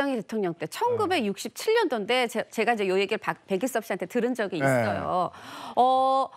박정희 대통령 때 1967년도인데 제, 제가 이제 요 얘기를 박, 백일섭 씨한테 들은 적이 네. 있어요. 네. 어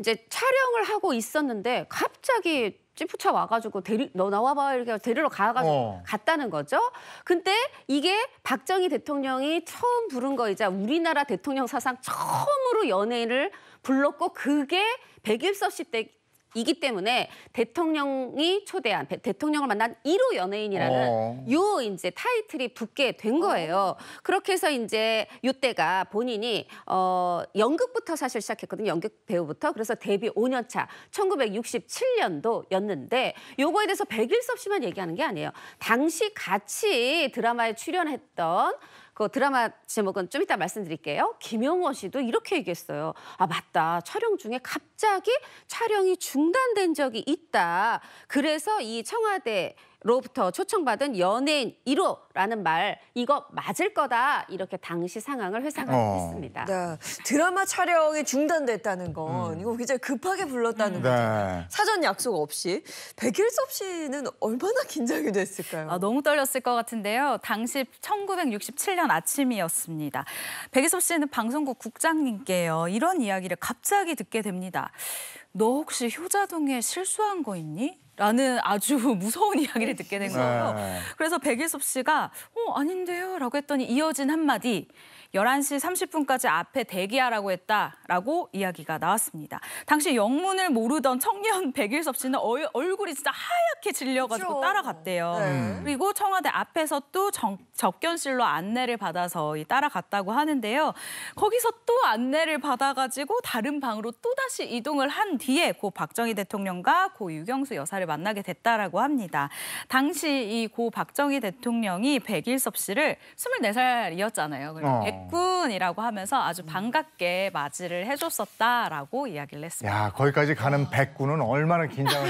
이제 촬영을 하고 있었는데 갑자기 찌푸차 와가지고 데리 너 나와봐 이렇게 데리러 가가지고 어. 갔다는 거죠. 근데 이게 박정희 대통령이 처음 부른 거이자 우리나라 대통령 사상 처음으로 연예인을 불렀고 그게 백일섭 씨때 이기 때문에 대통령이 초대한 대통령을 만난 1호 연예인이라는 어. 요 이제 타이틀이 붙게 된 거예요. 그렇게 해서 이제 요때가 본인이 어 연극부터 사실 시작했거든요. 연극 배우부터. 그래서 데뷔 5년 차 1967년도였는데 요거에 대해서 백일섭 씨만 얘기하는 게 아니에요. 당시 같이 드라마에 출연했던 그 드라마 제목은 좀 이따 말씀드릴게요. 김영호 씨도 이렇게 얘기했어요. 아 맞다. 촬영 중에 갑자기 촬영이 중단된 적이 있다. 그래서 이 청와대 로부터 초청받은 연예인 1호라는 말 이거 맞을 거다 이렇게 당시 상황을 회상을 어. 했습니다. 네, 드라마 촬영이 중단됐다는 건 음. 이거 굉장히 급하게 불렀다는 음. 네. 거잖아 사전 약속 없이 백일섭 씨는 얼마나 긴장이 됐을까요? 아, 너무 떨렸을 것 같은데요. 당시 1967년 아침이었습니다. 백일섭 씨는 방송국 국장님께요 이런 이야기를 갑자기 듣게 됩니다. 너 혹시 효자동에 실수한 거 있니? 라는 아주 무서운 이야기를 듣게 된 네. 거예요. 그래서 백일섭 씨가 어 아닌데요 라고 했더니 이어진 한마디 11시 30분까지 앞에 대기하라고 했다라고 이야기가 나왔습니다. 당시 영문을 모르던 청년 백일섭 씨는 어, 얼굴이 진짜 하얗게 질려가지고 그렇죠. 따라갔대요. 네. 음. 그리고 청와대 앞에서 또 정, 접견실로 안내를 받아서 따라갔다고 하는데요. 거기서 또 안내를 받아가지고 다른 방으로 또다시 이동을 한 뒤에 고 박정희 대통령과 고 유경수 여사를 만나게 됐다라고 합니다. 당시 이 고 박정희 대통령이 백일섭 씨를 24살이었잖아요. 그러니 어. 백군이라고 하면서 아주 음. 반갑게 맞이를 해줬었다라고 이야기를 했습니다. 야, 거기까지 가는 백군은 얼마나 긴장을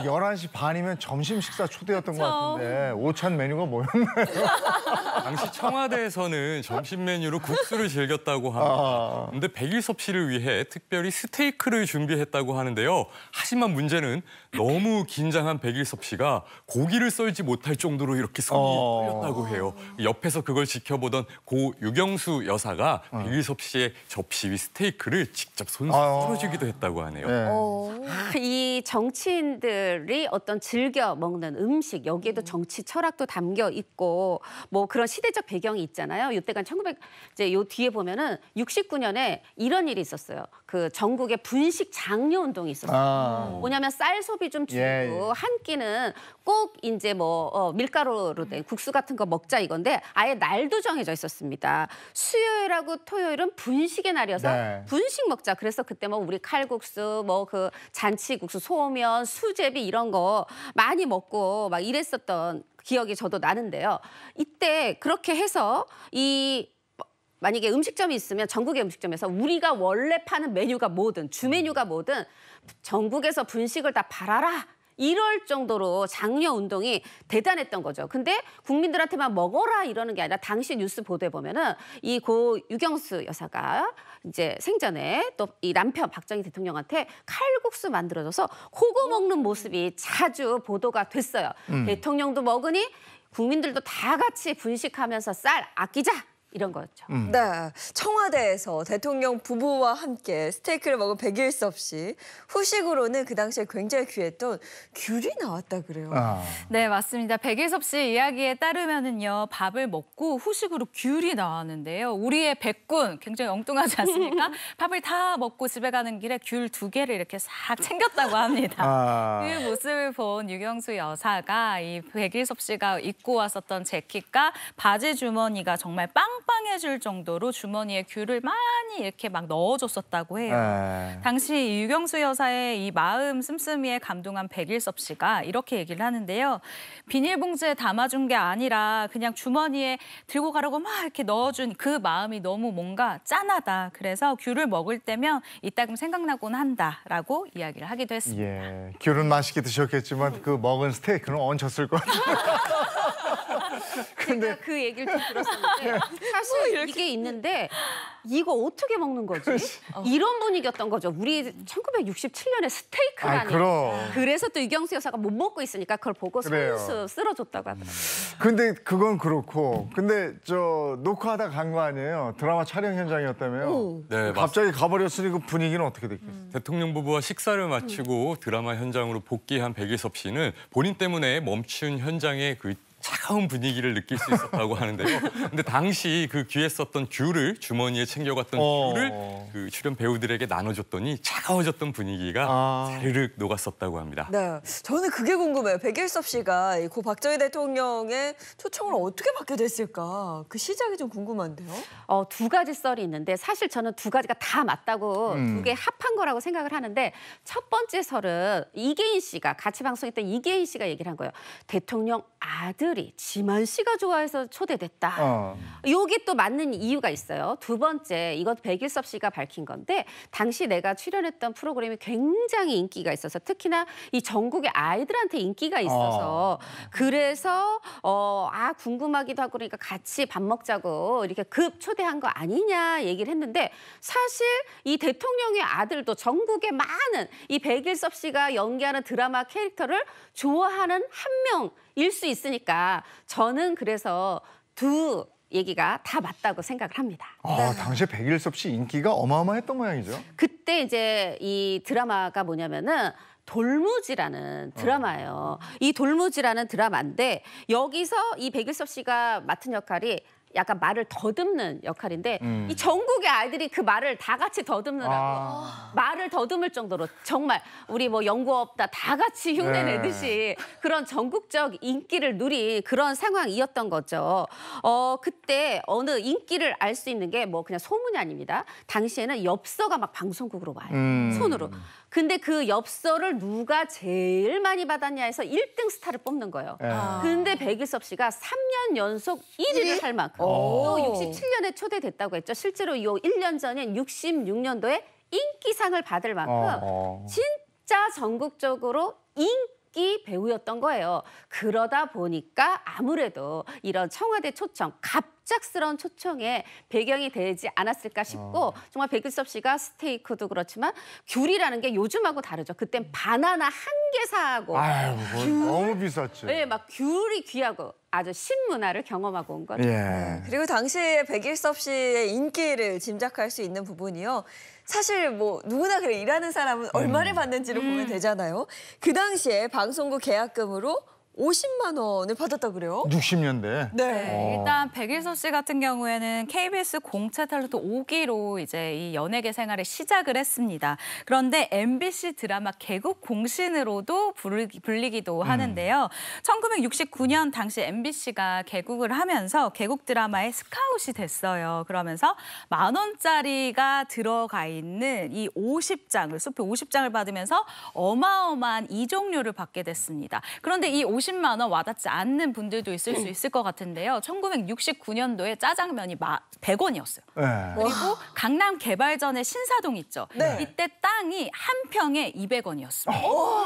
11시 그 반이면 점심 식사 초대였던 그쵸? 것 같은데 오찬 메뉴가 뭐였나요? 당시 청와대에서는 점심 메뉴로 국수를 즐겼다고 합니다. 아. 근데 백일섭 씨를 위해 특별히 스테이크를 준비했다고 하는데요. 하지만 문제는 너무 긴장한 백일섭 씨가 고기를 썰지 못할 정도로 이렇게 손이 떨렸다고 어. 해요. 옆에서 그걸 지켜보던 고 유경수 여사가 어. 백일섭 씨의 접시 위 스테이크를 직접 손으로 썰어주기도 했다고 하네요. 네. 어... 아, 이 정치인들 사람들이 어떤 즐겨 먹는 음식 여기에도 음. 정치 철학도 담겨 있고 뭐 그런 시대적 배경이 있잖아요. 이때가 1900 이제 요 뒤에 보면은 69년에 이런 일이 있었어요. 그 전국의 분식 장려 운동이 있었어요. 아. 뭐냐면 쌀 소비 좀 줄고 예. 예. 한 끼는 꼭 이제 뭐 어, 밀가루로 된 국수 같은 거 먹자 이건데 아예 날도 정해져 있었습니다. 수요일하고 토요일은 분식의 날이어서 네. 분식 먹자. 그래서 그때 뭐 우리 칼국수, 뭐 그 잔치국수, 소면, 수제 제비 이런 거 많이 먹고 막 이랬었던 기억이 저도 나는데요. 이때 그렇게 해서 이 만약에 음식점이 있으면 전국의 음식점에서 우리가 원래 파는 메뉴가 뭐든 주 메뉴가 뭐든 전국에서 분식을 다 팔아라. 이럴 정도로 장려 운동이 대단했던 거죠. 근데 국민들한테만 먹어라 이러는 게 아니라 당시 뉴스 보도에 보면은 이 고 유경수 여사가 이제 생전에 또 이 남편 박정희 대통령한테 칼국수 만들어줘서 그거 먹는 모습이 자주 보도가 됐어요. 음. 대통령도 먹으니 국민들도 다 같이 분식하면서 쌀 아끼자 이런 거였죠. 음. 네, 청와대에서 대통령 부부와 함께 스테이크를 먹은 백일섭 씨 후식으로는 그 당시에 굉장히 귀했던 귤이 나왔다 그래요. 아. 네, 맞습니다. 백일섭 씨 이야기에 따르면은요 밥을 먹고 후식으로 귤이 나왔는데요. 우리의 백군 굉장히 엉뚱하지 않습니까? 밥을 다 먹고 집에 가는 길에 귤 두 개를 이렇게 싹 챙겼다고 합니다. 아. 그 모습을 본 유경수 여사가 이 백일섭 씨가 입고 왔었던 재킷과 바지 주머니가 정말 빵 빵빵해질 정도로 주머니에 귤을 많이 이렇게 막 넣어줬었다고 해요. 에... 네. 당시 유경수 여사의 이 마음 씀씀이에 감동한 백일섭 씨가 이렇게 얘기를 하는데요. 비닐봉지에 담아준 게 아니라 그냥 주머니에 들고 가라고 막 이렇게 넣어준 그 마음이 너무 뭔가 짠하다. 그래서 귤을 먹을 때면 이따금 생각나곤 한다라고 이야기를 하기도 했습니다. 예, 귤은 맛있게 드셨겠지만 그 먹은 스테이크는 얹혔을 것 같아요. 근데 제가 그 얘기를 좀 들었었는데 네. 사실 뭐 이렇게... 이게 있는데 음. 이거 어떻게 먹는 거지? 어. 어. 이런 분위기였던 거죠. 우리 1967년에 스테이크라는 아, 그래서 또 유경수 여사가 못 먹고 있으니까 그걸 보고 손수 쓰러졌다고 하더라고요. 음. 근데 그건 그렇고 근데 저 녹화하다 간 거 아니에요? 드라마 촬영 현장이었다며요? 네, 갑자기 가버렸으니 그 분위기는 어떻게 됐겠어요? 음. 대통령 부부와 식사를 마치고 음. 드라마 현장으로 복귀한 백일섭 씨는 본인 때문에 멈춘 현장에그 차가운 분위기를 느낄 수 있었다고 하는데요. 근데 당시 그 귀에 썼던 귤을 주머니에 챙겨갔던 어... 귤을 그 출연 배우들에게 나눠줬더니 차가워졌던 분위기가 아... 사르르 녹았었다고 합니다. 네, 저는 그게 궁금해요. 백일섭 씨가 고 박정희 대통령의 초청을 어떻게 받게 됐을까? 그 시작이 좀 궁금한데요. 어, 두 가지 썰이 있는데 사실 저는 두 가지가 다 맞다고 음. 두개 합한 거라고 생각을 하는데 첫 번째 설은 이계인 씨가 같이 방송했던 이계인 씨가 얘기를 한 거예요. 대통령 아들이 지만 씨가 좋아해서 초대됐다. 어. 게기또 맞는 이유가 있어요. 두 번째, 이것 백일섭 씨가 밝힌 건데 당시 내가 출연했던 프로그램이 굉장히 인기가 있어서 특히나 이 전국의 아이들한테 인기가 어. 있어서 어. 그래서 어, 아 궁금하기도 하고 그러니까 같이 밥 먹자고 이렇게 급 초대한 거 아니냐 얘기를 했는데 사실 이 대통령의 아들도 전국에 많은 이 백일섭 씨가 연기하는 드라마 캐릭터를 좋아하는 한 명. 일수 있으니까 저는 그래서 두 얘기가 다 맞다고 생각을 합니다. 아, 네. 당시에 백일섭 씨 인기가 어마어마했던 모양이죠. 그때 이제 이 드라마가 뭐냐면은 돌무지라는 어. 드라마예요. 어. 이 돌무지라는 드라마인데 여기서 이 백일섭 씨가 맡은 역할이 약간 말을 더듬는 역할인데 음. 이 전국의 아이들이 그 말을 다 같이 더듬느라고 아. 말을 더듬을 정도로 정말 우리 뭐 연구업 다다 같이 흉내 내듯이 네. 그런 전국적 인기를 누린 그런 상황이었던 거죠. 어 그때 어느 인기를 알 수 있는 게 뭐 그냥 소문이 아닙니다. 당시에는 엽서가 막 방송국으로 와요. 음. 손으로. 근데 그 엽서를 누가 제일 많이 받았냐 해서 1등 스타를 뽑는 거예요. 예. 아. 근데 백일섭 씨가 3년 연속 1위를 1위? 할 만큼 오. 어. 또 67년에 초대됐다고 했죠. 실제로 요 1년 전인 66년도에 인기상을 받을 만큼 어. 어. 진짜 전국적으로 인기 인기 배우였던 거예요. 그러다 보니까 아무래도 이런 청와대 초청, 갑작스러운 초청에 배경이 되지 않았을까 싶고 어. 정말 백일섭 씨가 스테이크도 그렇지만 귤이라는 게 요즘하고 다르죠. 그땐 바나나 한 개 사고 아유, 너무 비쌌지. 네, 막 귤이 귀하고 아주 신문화를 경험하고 온 거죠. 예. 네, 그리고 당시에 백일섭 씨의 인기를 짐작할 수 있는 부분이요. 사실 뭐 누구나 그래 일하는 사람은 얼마를 음. 받는지를 보면 음. 되잖아요. 그 당시에 방송국 계약금으로 50만 원을 받았다 그래요? 60년대. 네. 네 어. 일단 백일섭 씨 같은 경우에는 KBS 공채 탤런트 5기로 이제 이 연예계 생활을 시작을 했습니다. 그런데 MBC 드라마 개국 공신으로도 불리기, 도 음. 하는데요. 음. 1969년 당시 MBC가 개국을 하면서 개국 드라마에 스카웃이 됐어요. 그러면서 만 원짜리가 들어가 있는 이 50장을 수표 50장을 받으면서 어마어마한 이종류를 받게 됐습니다. 그런데 이 50만 원 와닿지 않는 분들도 있을 수 있을 것 같은데요. 1969년도에 짜장면이 100원이었어요. 네. 예. 그리고 강남 개발전에 신사동 있죠. 네. 이때 땅이 한 평에 200원이었습니다. 어.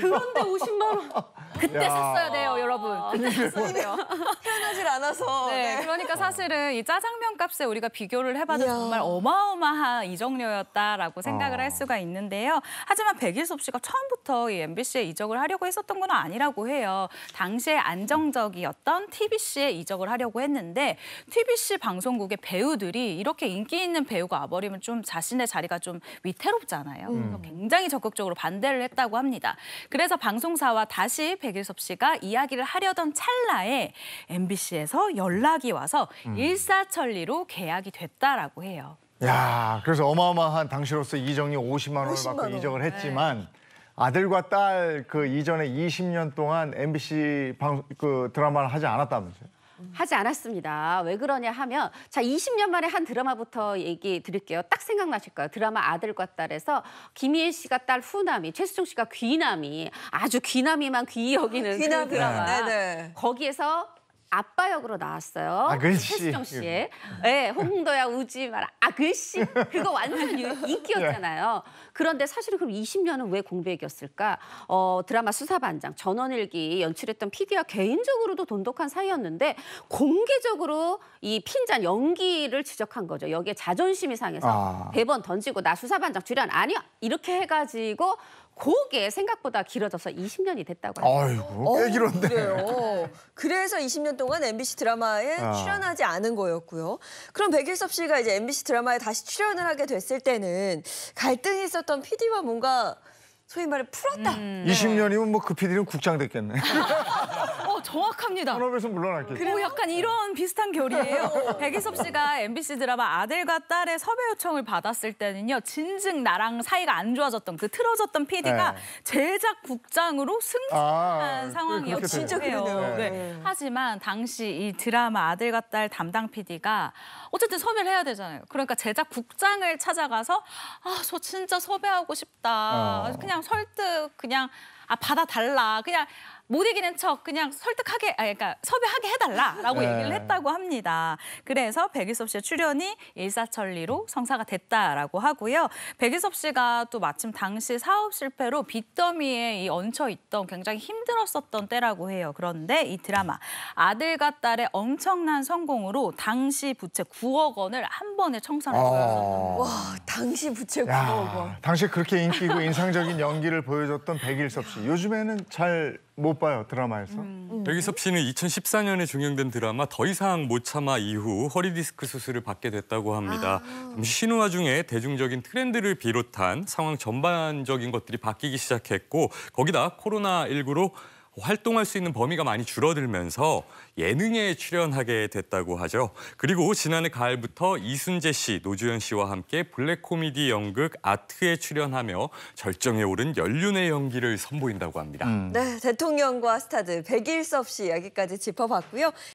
그런데 50만 원. 그때 야. 샀어야 돼요, 여러분. 그때 샀어야 돼요. 표현하질 않아서. 네, 네, 그러니까 사실은 이 짜장면 값에 우리가 비교를 해봐도 이야. 정말 어마어마한 이적료였다라고 생각을 어. 할 수가 있는데요. 하지만 백일섭 씨가 처음부터 이 MBC에 이적을 하려고 했었던 건 아니라고 해요. 했어요. 당시에 안정적이었던 TBC에 이적을 하려고 했는데 TBC 방송국의 배우들이 이렇게 인기 있는 배우가 와버리면 좀 자신의 자리가 좀 위태롭잖아요. 음. 굉장히 적극적으로 반대를 했다고 합니다. 그래서 방송사와 다시 백일섭 씨가 이야기를 하려던 찰나에 MBC에서 연락이 와서 음. 일사천리로 계약이 됐다라고 해요. 야, 그래서 어마어마한 당시로서 이정이 50만 원을 50만 받고 원. 이적을 했지만 네. 아들과 딸 그 이전에 20년 동안 MBC 방, 그 드라마를 하지 않았다면서요? 하지 않았습니다. 왜 그러냐 하면 자 20년 만에 한 드라마부터 얘기 드릴게요. 딱 생각나실 거예요. 드라마 아들과 딸에서 김희애 씨가 딸 후남이, 최수종 씨가 귀남이 아주 귀남이만 귀 여기는 아, 귀남 그 드라마. 네. 네. 거기에서 아빠 역으로 나왔어요. 아글씨. 최수정 예. 씨의. 네, 홍도야 우지 마라. 아글씨. 그거 완전 인기였잖아요. 예. 그런데 사실은 그럼 20년은 왜 공백이었을까? 어, 드라마 수사반장, 전원일기 연출했던 PD와 개인적으로도 돈독한 사이였는데 공개적으로 이 핀잔 연기를 지적한 거죠. 여기에 자존심이 상해서 아. 대번 네 던지고 나 수사반장 출연 아니야. 이렇게 해가지고 그게 생각보다 길어져서 20년이 됐다고 합니다. 아이고, 어, 꽤 길었네. 그래요. 그래서 20년 동안 MBC 드라마에 아. 출연하지 않은 거였고요. 그럼 백일섭 씨가 이제 MBC 드라마에 다시 출연을 하게 됐을 때는 갈등이 있었던 PD와 뭔가 소위 말해 풀었다. 음. 20년이면 뭐 그 PD는 국장 됐겠네. 정확합니다. 산업에서 물러났겠죠. 그 약간 이런 비슷한 결이에요. 백이섭 씨가 MBC 드라마 아들과 딸의 섭외 요청을 받았을 때는요. 진즉 나랑 사이가 안 좋아졌던 그 틀어졌던 PD가 네. 제작 국장으로 승진한 아, 상황이었요 진짜 그러네요. 네. 네. 하지만 당시 이 드라마 아들과 딸 담당 PD가 어쨌든 섭외를 해야 되잖아요. 그러니까 제작 국장을 찾아가서 아, 저 진짜 섭외하고 싶다. 어. 그냥 설득 그냥 아 받아달라. 그냥 못 이기는 척 그냥 설득하게, 아 그러니까 섭외하게 해달라라고 네. 얘기를 했다고 합니다. 그래서 백일섭 씨의 출연이 일사천리로 성사가 됐다라고 하고요. 백일섭 씨가 또 마침 당시 사업 실패로 빚더미에 이 얹혀 있던 굉장히 힘들었었던 때라고 해요. 그런데 이 드라마 아들과 딸의 엄청난 성공으로 당시 부채 9억 원을 한 번에 청산을 보였었 아... 와, 당시 부채 9억 원. 당시 그렇게 인기고 인상적인 연기를 보여줬던 백일섭 씨. 요즘에는 잘못 봐요, 드라마에서. 음. 음. 여기섭 씨는 2014년에 종영된 드라마 더 이상 못 참아 이후 허리디스크 수술을 받게 됐다고 합니다. 아. 신우화 중에 대중적인 트렌드를 비롯한 상황 전반적인 것들이 바뀌기 시작했고 거기다 코로나19로 활동할 수 있는 범위가 많이 줄어들면서 예능에 출연하게 됐다고 하죠. 그리고 지난해 가을부터 이순재 씨, 노주현 씨와 함께 블랙 코미디 연극 아트에 출연하며 절정에 오른 연륜의 연기를 선보인다고 합니다. 음. 네, 대통령과 스타들 백일섭 씨이기까지 짚어봤고요.